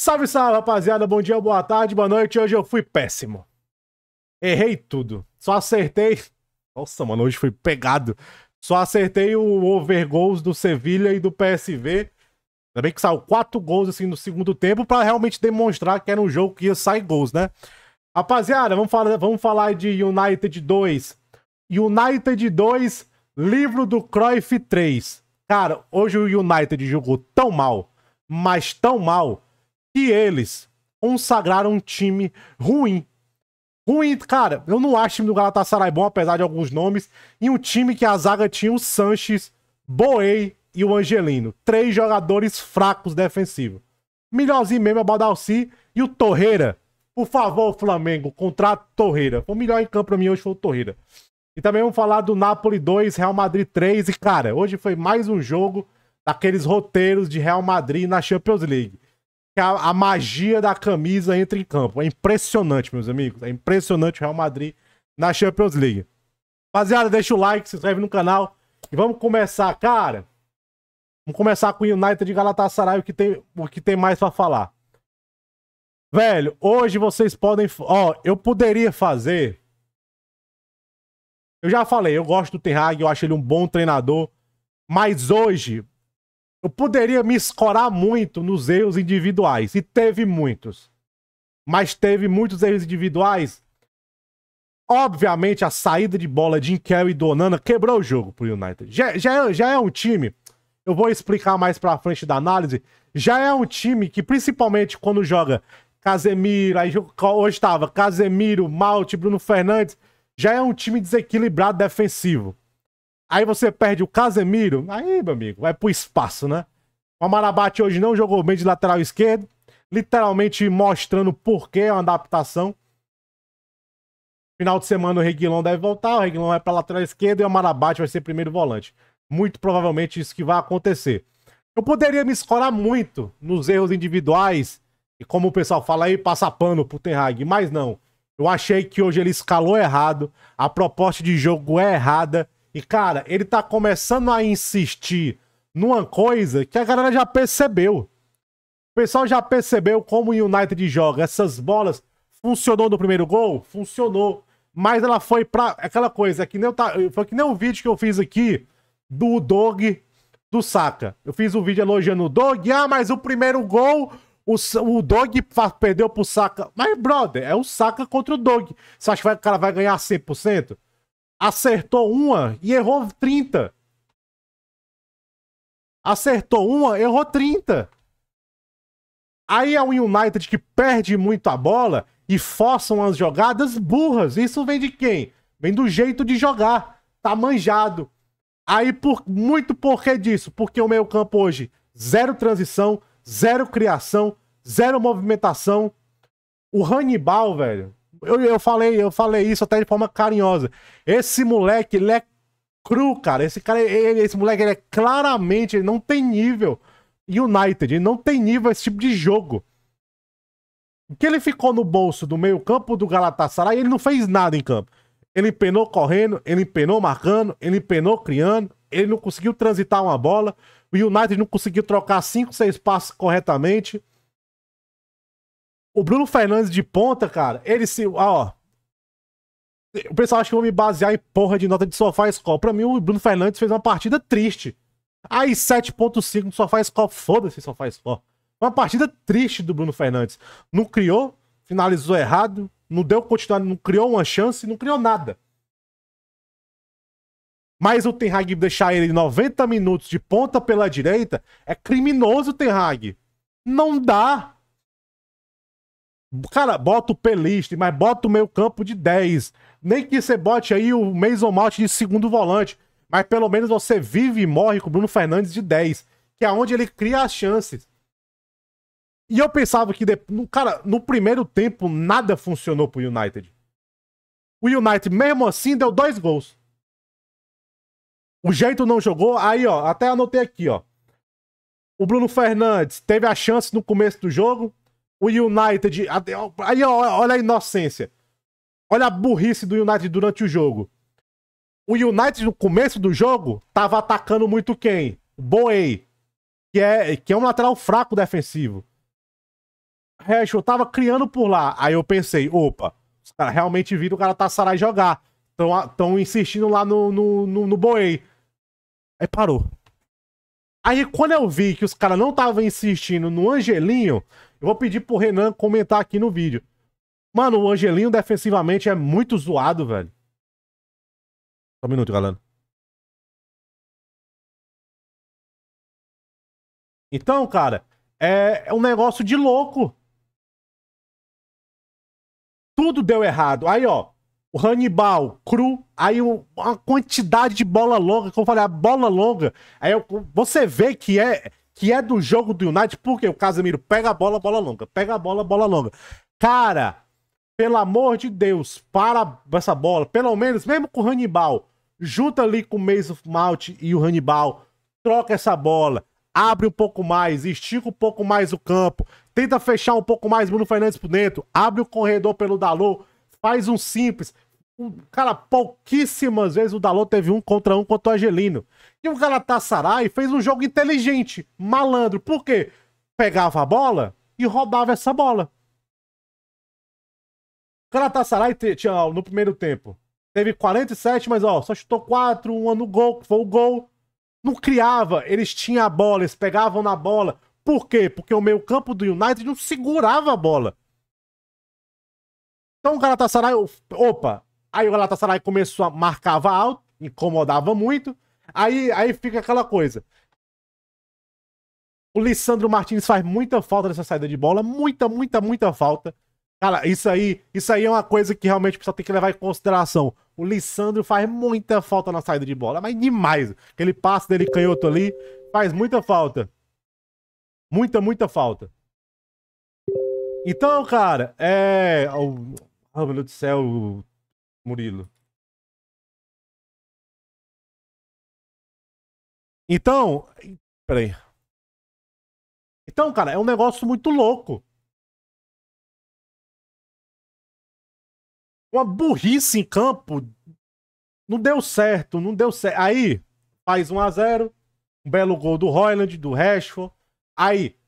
Salve, salve, rapaziada. Bom dia, boa tarde, boa noite. Hoje eu fui péssimo. Errei tudo. Só acertei. Nossa, mano, hoje fui pegado. Só acertei o overgoals do Sevilha e do PSV. Ainda bem que saiu quatro gols assim no segundo tempo para realmente demonstrar que era um jogo que ia sair gols, né? Rapaziada, vamos falar, vamos falar de United 2. United 2, livro do Cruyff 3. Cara, hoje o United jogou tão mal, mas tão mal que eles consagraram um time ruim. Ruim, cara, eu não acho o time do Galatasaray bom, apesar de alguns nomes. E um time que a zaga tinha o Sanches, Boei e o Angelino. Três jogadores fracos defensivos. Melhorzinho mesmo é o Baldalci e o Torreira. Por favor, Flamengo, contrato Torreira. O melhor em campo pra mim hoje foi o Torreira. E também vamos falar do Napoli 2, Real Madrid 3. E, cara, hoje foi mais um jogo daqueles roteiros de Real Madrid na Champions League que é a, a, magia da camisa entra em campo. É impressionante, meus amigos. É impressionante o Real Madrid na Champions League. Rapaziada, deixa o like, se inscreve no canal. E vamos começar, cara. Vamos começar com o United de Galatasaray, o que tem, o que tem mais para falar. Velho, hoje vocês podem. Ó, eu poderia fazer. Eu já falei, eu gosto do Ten Hag, eu acho ele um bom treinador. Mas hoje, eu poderia me escorar muito nos erros individuais, e teve muitos. Mas teve muitos erros individuais. Obviamente, a saída de bola de Inkel e Donana quebrou o jogo pro United. Já, já, já é um time, eu vou explicar mais pra frente da análise, já é um time que, principalmente quando joga Casemiro, aí hoje tava Casemiro, Malte, Bruno Fernandes, já é um time desequilibrado defensivo. Aí você perde o Casemiro. Aí, meu amigo, vai pro espaço, né? O Amarabate hoje não jogou bem de lateral esquerdo. Literalmente mostrando por que é uma adaptação. Final de semana o Reguilon deve voltar. O Reguilon vai pra lateral esquerda e o Amarabate vai ser primeiro volante. Muito provavelmente isso que vai acontecer. Eu poderia me escorar muito nos erros individuais. E como o pessoal fala aí, passa pano pro Ten Hag. Mas não. Eu achei que hoje ele escalou errado. A proposta de jogo é errada e, cara, ele tá começando a insistir numa coisa que a galera já percebeu. O pessoal já percebeu como o United joga. Essas bolas funcionou no primeiro gol? Funcionou. Mas ela foi pra. Aquela coisa, que nem, tá... foi que nem o vídeo que eu fiz aqui do Dog do Saka. Eu fiz um vídeo elogiando o Dog. Ah, mas o primeiro gol o, o Dog perdeu pro Saka. Mas, brother, é o Saka contra o Dog. Você acha que o cara vai ganhar 100%? acertou uma e errou 30. Acertou uma, errou 30. Aí é o United que perde muito a bola e forçam as jogadas burras. Isso vem de quem? Vem do jeito de jogar. Tá manjado. Aí, por, muito porquê disso? Porque o meio-campo hoje, zero transição, zero criação, zero movimentação. O Hannibal, velho, eu, eu falei, eu falei isso até de forma carinhosa. Esse moleque, ele é cru, cara. Esse cara, ele, esse moleque, ele é claramente, ele não tem nível. United, ele não tem nível esse tipo de jogo. Que ele ficou no bolso do meio-campo do Galatasaray, ele não fez nada em campo. Ele penou correndo, ele penou marcando, ele penou criando, ele não conseguiu transitar uma bola. O United não conseguiu trocar 5, 6 passos corretamente. O Bruno Fernandes de ponta, cara, ele se. Ah, ó. O pessoal acha que eu vou me basear em porra de nota de sofá escola. Pra mim, o Bruno Fernandes fez uma partida triste. Aí, 7.5 no sofá escola. Foda-se, sofá escola. Uma partida triste do Bruno Fernandes. Não criou, finalizou errado, não deu continuidade, não criou uma chance, não criou nada. Mas o Ten Hag deixar ele 90 minutos de ponta pela direita é criminoso, Ten Hag. Não dá. Cara, bota o playlist, mas bota o meio campo de 10. Nem que você bote aí o Mason Mount de segundo volante. Mas pelo menos você vive e morre com o Bruno Fernandes de 10. Que é onde ele cria as chances. E eu pensava que, cara, no primeiro tempo nada funcionou pro United. O United, mesmo assim, deu dois gols. O jeito não jogou. Aí, ó, até anotei aqui, ó. O Bruno Fernandes teve a chance no começo do jogo. O United. Aí, olha a inocência. Olha a burrice do United durante o jogo. O United, no começo do jogo, tava atacando muito quem? Boey. Que é, que é um lateral fraco defensivo. Rashford tava criando por lá. Aí eu pensei, opa, os caras realmente viram o cara Tassaray tá jogar. Estão insistindo lá no, no, no, no Boey. Aí parou. Aí quando eu vi que os caras não estavam insistindo no Angelinho, eu vou pedir pro Renan comentar aqui no vídeo. Mano, o Angelinho defensivamente é muito zoado, velho. Só um minuto, galera. Então, cara, é, é um negócio de louco. Tudo deu errado. Aí, ó, o Hannibal cru, aí uma quantidade de bola longa, como eu falei, a bola longa. Aí eu, você vê que é que é do jogo do United, porque o Casemiro pega a bola, bola longa, pega a bola, bola longa. Cara, pelo amor de Deus, para essa bola, pelo menos, mesmo com o Hannibal, junta ali com o Mason Mount e o Hannibal, troca essa bola, abre um pouco mais, estica um pouco mais o campo, tenta fechar um pouco mais Bruno Fernandes por dentro, abre o corredor pelo Dalot, faz um simples, Cara, pouquíssimas vezes o Dalot teve um contra um contra o Angelino. E o Galatasaray fez um jogo inteligente, malandro. Por quê? Pegava a bola e roubava essa bola. O Galatasaray tinha, no primeiro tempo, teve 47, mas ó, só chutou 4, um no gol, que foi o gol. Não criava, eles tinham a bola, eles pegavam na bola. Por quê? Porque o meio campo do United não segurava a bola. Então o Galatasaray, opa, Aí o Galatasaray começou a marcava alto, incomodava muito. Aí, aí fica aquela coisa. O Lissandro Martins faz muita falta nessa saída de bola, muita, muita, muita falta. Cara, isso aí, isso aí é uma coisa que realmente o pessoal tem que levar em consideração. O Lissandro faz muita falta na saída de bola, mas demais. Aquele passe dele canhoto ali faz muita falta. Muita, muita falta. Então, cara, é. Oh, meu Deus do céu, Murilo. Então, peraí. Então, cara, é um negócio muito louco. Uma burrice em campo. Não deu certo, não deu certo. Aí, faz 1 a 0 Um belo gol do Royland, do Rashford. Aí,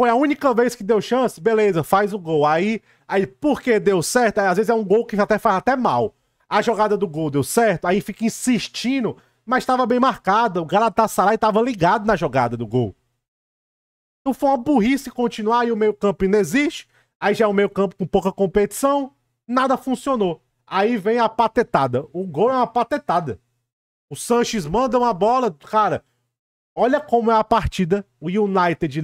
foi a única vez que deu chance, beleza, faz o gol. Aí, aí porque deu certo, aí, às vezes é um gol que até faz até mal. A jogada do gol deu certo, aí fica insistindo, mas estava bem marcada. O Galatasaray estava ligado na jogada do gol. Então foi uma burrice continuar e o meio-campo existe Aí já é o meio-campo com pouca competição, nada funcionou. Aí vem a patetada. O gol é uma patetada. O Sanches manda uma bola, cara. Olha como é a partida. O United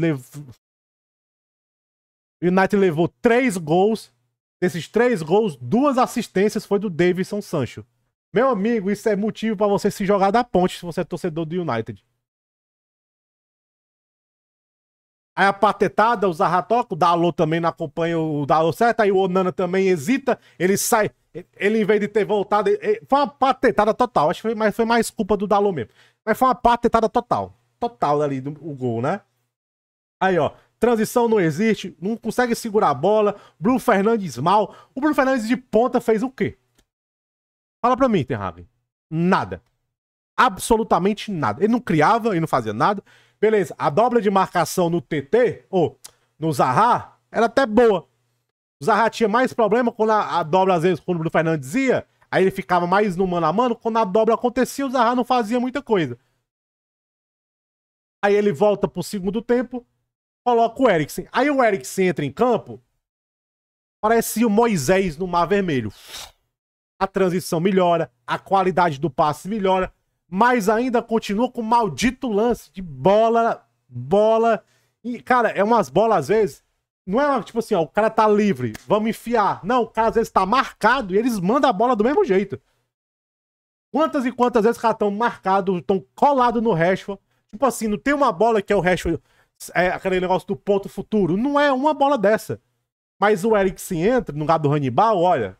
o United levou três gols. Desses três gols, duas assistências foi do Davidson Sancho. Meu amigo, isso é motivo para você se jogar da ponte se você é torcedor do United. Aí a patetada, o Zarratoco, o Dalô também não acompanha o Dalô certo, aí o Onana também hesita, ele sai, ele em vez de ter voltado, ele, foi uma patetada total, acho que foi, mas foi mais culpa do Dalô mesmo. Mas foi uma patetada total, total ali do, o gol, né? Aí, ó, transição não existe, não consegue segurar a bola. Bruno Fernandes mal. O Bruno Fernandes de ponta fez o quê? Fala pra mim, Terraven. Nada. Absolutamente nada. Ele não criava, ele não fazia nada. Beleza, a dobra de marcação no TT, ou no Zaha, era até boa. O Zaha tinha mais problema quando a, a dobra, às vezes, quando o Bruno Fernandes ia, aí ele ficava mais no mano a mano. Quando a dobra acontecia, o Zaha não fazia muita coisa. Aí ele volta pro segundo tempo, coloca o Eriksen. Aí o Eriksen entra em campo, parece o Moisés no Mar Vermelho. A transição melhora, a qualidade do passe melhora, mas ainda continua com o maldito lance de bola, bola. E, cara, é umas bolas às vezes. Não é tipo assim, ó, o cara tá livre, vamos enfiar. Não, o cara às vezes tá marcado e eles mandam a bola do mesmo jeito. Quantas e quantas vezes o cara tão tá marcado, tão colado no Rashford. Tipo assim, não tem uma bola que é o Rashford é aquele negócio do ponto futuro. Não é uma bola dessa. Mas o Eric se entra no lugar do Hannibal, olha.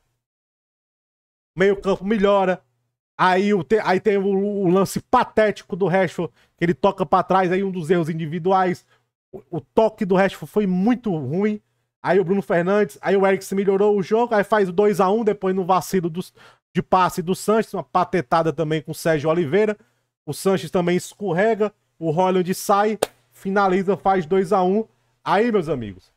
Meio campo melhora. Aí, o te, aí tem o, o, lance patético do Rashford, que ele toca para trás, aí um dos erros individuais. O, o toque do Rashford foi muito ruim. Aí o Bruno Fernandes, aí o Eric se melhorou o jogo, aí faz o 2 a 1 depois no vacilo dos, de passe do Sanches, uma patetada também com o Sérgio Oliveira. O Sanches também escorrega, o Holland sai, finaliza, faz 2 a 1 um. Aí, meus amigos.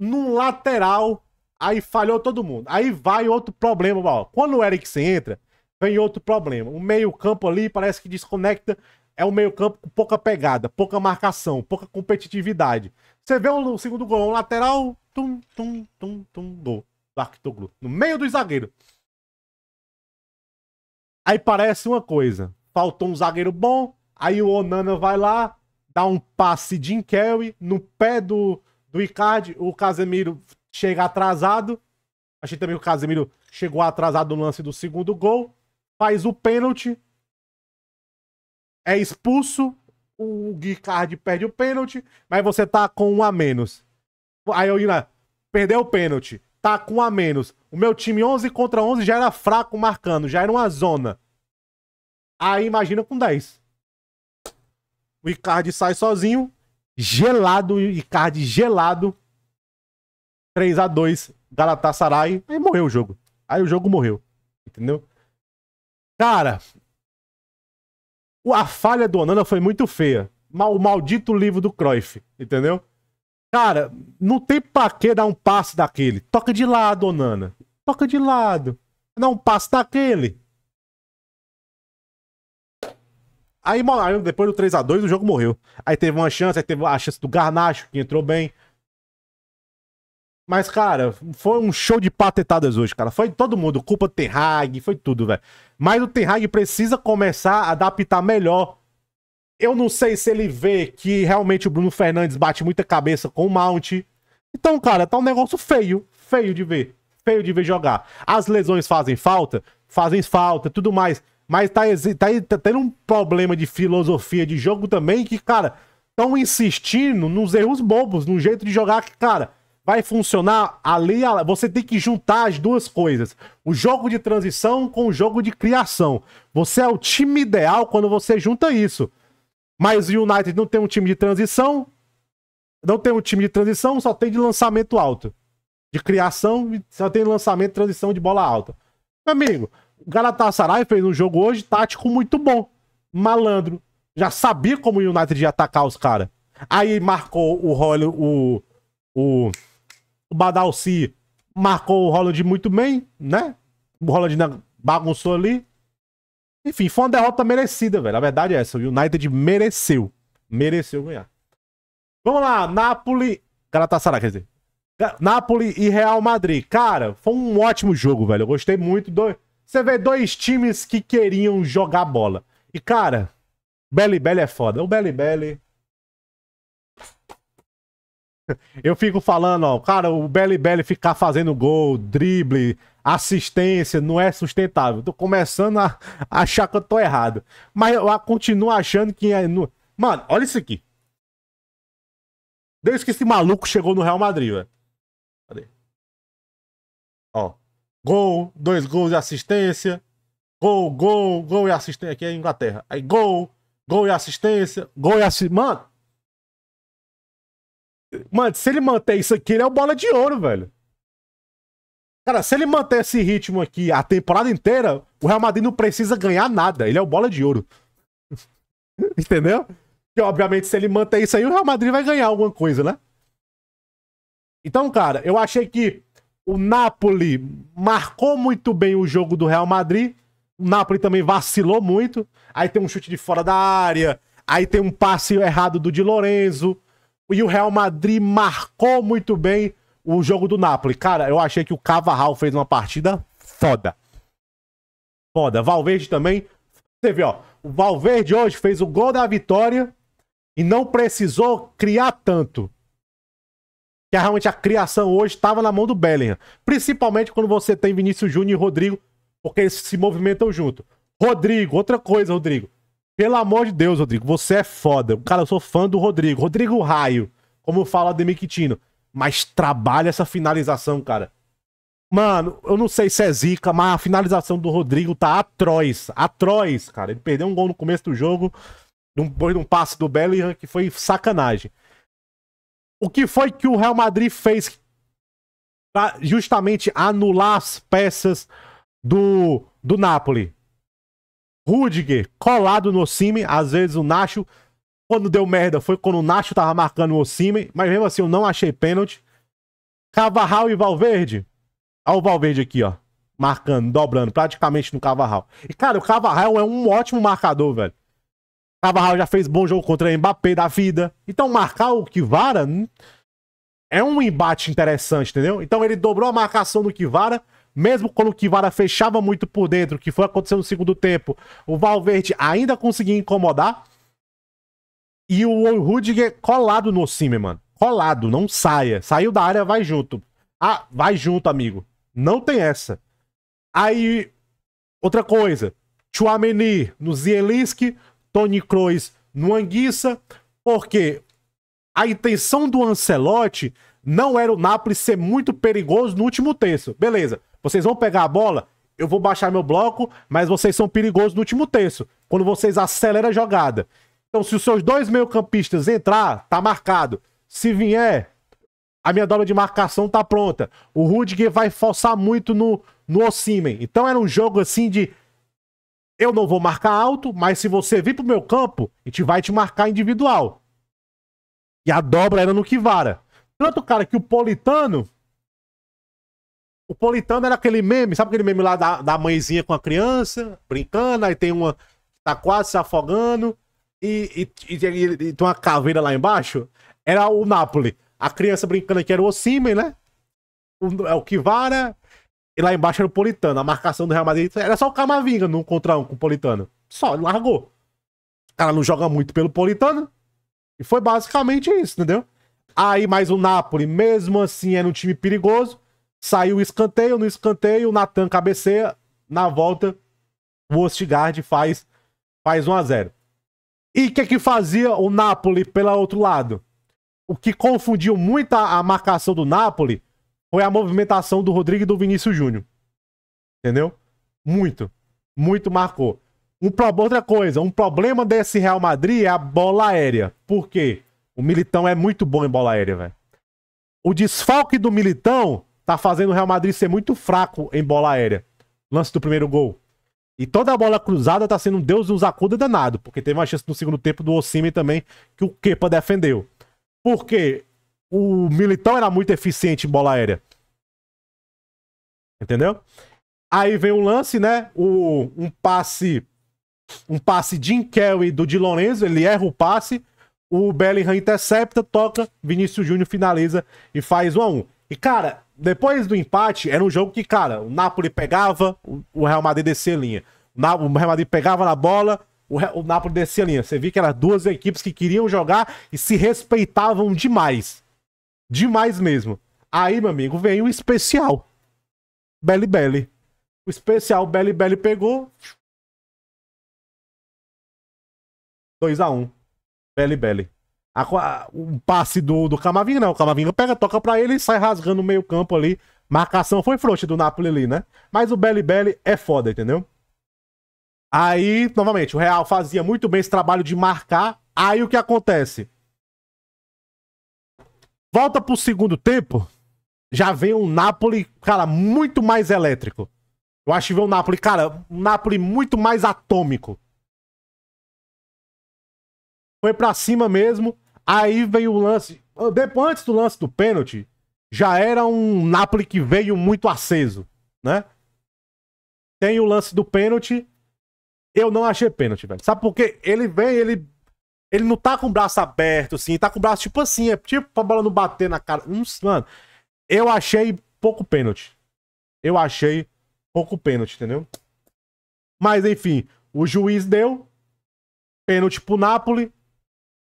Num lateral, aí falhou todo mundo. Aí vai outro problema, ó. Quando o Eriksen entra, vem outro problema. O meio-campo ali parece que desconecta. É um meio-campo com pouca pegada, pouca marcação, pouca competitividade. Você vê o um, segundo gol, um lateral, tum, tum, tum, tum, gol. Do No meio do zagueiro. Aí parece uma coisa. Faltou um zagueiro bom, Aí o Onana vai lá, dá um passe de Kelly Carrey no pé do, do Icardi, o Casemiro chega atrasado. Achei também que o Casemiro chegou atrasado no lance do segundo gol, faz o pênalti, é expulso, o Icardi perde o pênalti, mas você tá com um a menos. Aí eu ia, perdeu o pênalti, tá com um a menos. O meu time 11 contra 11 já era fraco marcando, já era uma zona. Aí imagina com 10. O Icardi sai sozinho, gelado, Icardi gelado. 3 a 2 Galatasaray. Aí morreu o jogo. Aí o jogo morreu. Entendeu? Cara, a falha do Onana foi muito feia. O maldito livro do Cruyff, entendeu? Cara, não tem pra que dar um passo daquele. Toca de lado, Onana. Toca de lado. Dá um passo daquele. Aí, depois do 3x2, o jogo morreu. Aí teve uma chance, aí teve a chance do Garnacho, que entrou bem. Mas, cara, foi um show de patetadas hoje, cara. Foi todo mundo, culpa do Ten Hag, foi tudo, velho. Mas o Ten Hag precisa começar a adaptar melhor. Eu não sei se ele vê que realmente o Bruno Fernandes bate muita cabeça com o Mount. Então, cara, tá um negócio feio, feio de ver, feio de ver jogar. As lesões fazem falta, fazem falta, tudo mais. Mas tá, tá, tá tendo um problema de filosofia de jogo também que, cara, estão insistindo nos erros bobos, no jeito de jogar que, cara, vai funcionar ali. Você tem que juntar as duas coisas: o jogo de transição com o jogo de criação. Você é o time ideal quando você junta isso. Mas o United não tem um time de transição, não tem um time de transição, só tem de lançamento alto. De criação, só tem lançamento, transição de bola alta. Meu amigo, Galatasaray fez um jogo hoje tático muito bom. Malandro. Já sabia como o United ia atacar os caras. Aí marcou o Holland, o, o, o Badalci marcou o Holland muito bem, né? O Holland bagunçou ali. Enfim, foi uma derrota merecida, velho. A verdade é essa. O United mereceu. Mereceu ganhar. Vamos lá, Napoli. Galatasaray, quer dizer. Napoli e Real Madrid. Cara, foi um ótimo jogo, velho. Eu gostei muito do. Você vê dois times que queriam jogar bola. E, cara, Belly Belly é foda. O Belly Belly. Eu fico falando, ó, cara, o Belly Belly ficar fazendo gol, drible, assistência, não é sustentável. Tô começando a achar que eu tô errado. Mas eu continuo achando que é. No... Mano, olha isso aqui. Desde que esse maluco chegou no Real Madrid, velho. Cadê? Ó. Gol, dois gols e assistência. Gol, gol, gol e assistência. Aqui é Inglaterra. Aí gol, gol e assistência. Gol e assistência. Mano. Mano, se ele manter isso aqui, ele é o bola de ouro, velho. Cara, se ele manter esse ritmo aqui a temporada inteira, o Real Madrid não precisa ganhar nada. Ele é o bola de ouro. Entendeu? Que obviamente, se ele manter isso aí, o Real Madrid vai ganhar alguma coisa, né? Então, cara, eu achei que o Napoli marcou muito bem o jogo do Real Madrid. O Napoli também vacilou muito. Aí tem um chute de fora da área. Aí tem um passe errado do Di Lorenzo. E o Real Madrid marcou muito bem o jogo do Napoli. Cara, eu achei que o Cavarral fez uma partida foda. Foda. Valverde também. Você vê, ó. O Valverde hoje fez o gol da vitória e não precisou criar tanto que é realmente a criação hoje estava na mão do Bellingham. Principalmente quando você tem Vinícius Júnior e Rodrigo, porque eles se movimentam junto. Rodrigo, outra coisa, Rodrigo. Pelo amor de Deus, Rodrigo, você é foda. Cara, eu sou fã do Rodrigo. Rodrigo Raio, como fala Demi Quitino. Mas trabalha essa finalização, cara. Mano, eu não sei se é zica, mas a finalização do Rodrigo tá atroz. Atroz, cara. Ele perdeu um gol no começo do jogo, depois de um passe do Bellingham, que foi sacanagem. O que foi que o Real Madrid fez para justamente anular as peças do, do Napoli? Rudiger colado no Cime, às vezes o Nacho. Quando deu merda foi quando o Nacho tava marcando o Cime, mas mesmo assim eu não achei pênalti. Cavarral e Valverde. Olha o Valverde aqui, ó. Marcando, dobrando, praticamente no Cavarral. E, cara, o Cavarral é um ótimo marcador, velho. Cavarral já fez bom jogo contra o Mbappé da vida. Então marcar o Kivara é um embate interessante, entendeu? Então ele dobrou a marcação do Kivara, mesmo quando o Kivara fechava muito por dentro, que foi acontecendo no segundo tempo, o Valverde ainda conseguia incomodar. E o Rudiger colado no Cime, mano. Colado, não saia. Saiu da área, vai junto. Ah, vai junto, amigo. Não tem essa. Aí, outra coisa. Chouameni no Zielinski Tony Kroos no Anguissa, porque a intenção do Ancelotti não era o Napoli ser muito perigoso no último terço. Beleza, vocês vão pegar a bola, eu vou baixar meu bloco, mas vocês são perigosos no último terço, quando vocês aceleram a jogada. Então, se os seus dois meio-campistas entrar, tá marcado. Se vier, a minha dobra de marcação tá pronta. O Rudiger vai forçar muito no, no Ocimen. Então era um jogo assim de eu não vou marcar alto, mas se você vir pro meu campo, a gente vai te marcar individual. E a dobra era no Kivara. Tanto, cara, que o Politano. O Politano era aquele meme, sabe aquele meme lá da, da mãezinha com a criança, brincando, aí tem uma que tá quase se afogando, e, e, e, e tem uma caveira lá embaixo? Era o Napoli. A criança brincando aqui era o Osimen, né? O, é o Kivara, e lá embaixo era o Politano. A marcação do Real Madrid era só o Camavinga no contra um com o Politano. Só, largou. O cara não joga muito pelo Politano. E foi basicamente isso, entendeu? Aí mais o Napoli, mesmo assim, era um time perigoso. Saiu o escanteio, no escanteio, o Natan cabeceia. Na volta, o Ostigard faz, faz 1 a 0 E o que, que fazia o Napoli pelo outro lado? O que confundiu muito a, a marcação do Napoli foi a movimentação do Rodrigo e do Vinícius Júnior. Entendeu? Muito. Muito marcou. Um Outra coisa, um problema desse Real Madrid é a bola aérea. Por quê? O Militão é muito bom em bola aérea, velho. O desfalque do Militão tá fazendo o Real Madrid ser muito fraco em bola aérea. Lance do primeiro gol. E toda a bola cruzada tá sendo um Deus nos acuda danado, porque teve uma chance no segundo tempo do Osimhen também que o Kepa defendeu. Por quê? o Militão era muito eficiente em bola aérea. Entendeu? Aí vem o lance, né? O, um passe. Um passe Jim Kelly do Di Lorenzo, ele erra o passe. O Bellingham intercepta, toca, Vinícius Júnior finaliza e faz 1 a 1 E, cara, depois do empate, era um jogo que, cara, o Napoli pegava, o Real Madrid descia a linha. O Real Madrid pegava na bola, o Napoli descia a linha. Você viu que eram duas equipes que queriam jogar e se respeitavam demais. Demais mesmo. Aí, meu amigo, vem o especial. Belly Belly. O especial Belly Belly pegou. 2x1. Um. Belly Belly. A, um passe do, do Camavinga, não. O Camavinga pega, toca pra ele e sai rasgando o meio campo ali. Marcação foi frouxa do Napoli ali, né? Mas o Belly Belly é foda, entendeu? Aí, novamente, o Real fazia muito bem esse trabalho de marcar. Aí o que acontece? Volta pro segundo tempo, já vem um Napoli, cara, muito mais elétrico. Eu acho que vem um Napoli, cara, um Napoli muito mais atômico. Foi pra cima mesmo, aí veio o lance. Depois, antes do lance do pênalti, já era um Napoli que veio muito aceso, né? Tem o lance do pênalti. Eu não achei pênalti, velho. Sabe por quê? Ele vem, ele ele não tá com o braço aberto, assim, tá com o braço tipo assim, é tipo pra bola não bater na cara. mano, eu achei pouco pênalti. Eu achei pouco pênalti, entendeu? Mas enfim, o juiz deu pênalti pro Napoli.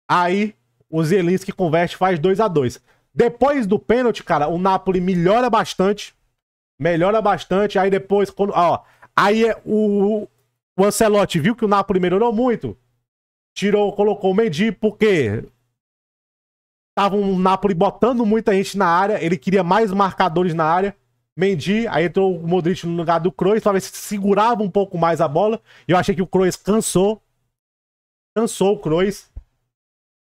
Aí o Zelinski converte, faz 2 a 2 Depois do pênalti, cara, o Napoli melhora bastante. Melhora bastante. Aí depois, quando. Ó, aí é o, o Ancelotti viu que o Napoli melhorou muito tirou, colocou o Mendy porque tava um Napoli botando muita gente na área, ele queria mais marcadores na área. Mendy, aí entrou o Modric no lugar do Kroos, talvez segurava um pouco mais a bola. E eu achei que o Kroos cansou. Cansou o Kroos.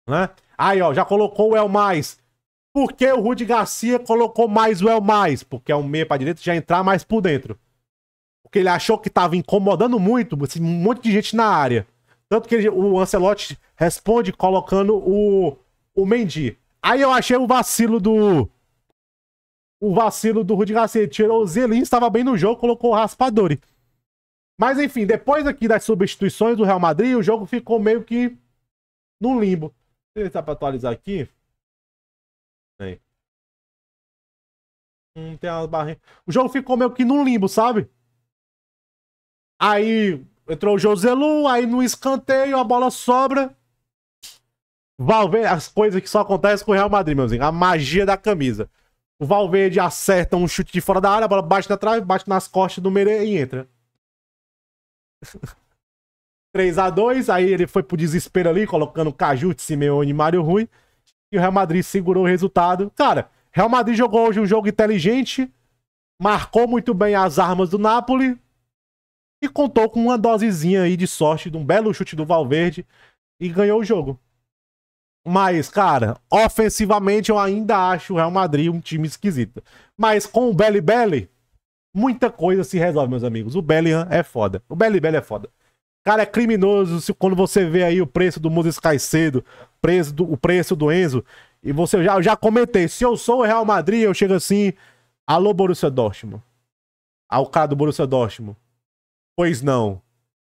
Né? Aí, ó, já colocou o El Mais. Por que o Rudi Garcia colocou mais o El Mais? Porque é um meia pra direita já entrar mais por dentro. Porque ele achou que tava incomodando muito, assim, um monte de gente na área. Tanto que ele, o Ancelotti responde colocando o, o Mendy. Aí eu achei o vacilo do. O vacilo do Rudi Garcia. Tirou o Zelin, estava bem no jogo, colocou o Raspadori. Mas enfim, depois aqui das substituições do Real Madrid, o jogo ficou meio que no limbo. Deixa eu tentar pra atualizar aqui. Aí. Hum, tem umas barrinhas. O jogo ficou meio que no limbo, sabe? Aí Entrou o Joselu, aí no escanteio a bola sobra. Valverde, as coisas que só acontecem com o Real Madrid, meuzinho. A magia da camisa. O Valverde acerta um chute de fora da área, a bola bate na trave, bate nas costas do Mere e entra. 3 a 2 aí ele foi pro desespero ali, colocando Cajute, Simeone e Mário Rui. E o Real Madrid segurou o resultado. Cara, Real Madrid jogou hoje um jogo inteligente, marcou muito bem as armas do Napoli, e contou com uma dosezinha aí de sorte, de um belo chute do Valverde e ganhou o jogo. Mas, cara, ofensivamente eu ainda acho o Real Madrid um time esquisito. Mas com o Belly Belly, muita coisa se resolve, meus amigos. O Bellingham é foda. O Belly Belly é foda. Cara, é criminoso se, quando você vê aí o preço do Moses Caicedo, o preço do Enzo. E você já, eu já comentei, se eu sou o Real Madrid, eu chego assim, alô Borussia Dortmund. Ao cara do Borussia Dortmund. Pois não.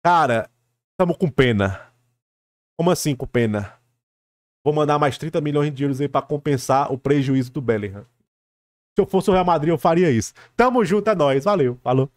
Cara, tamo com pena. Como assim com pena? Vou mandar mais 30 milhões de euros aí pra compensar o prejuízo do Bellingham. Se eu fosse o Real Madrid, eu faria isso. Tamo junto, é nóis. Valeu, falou.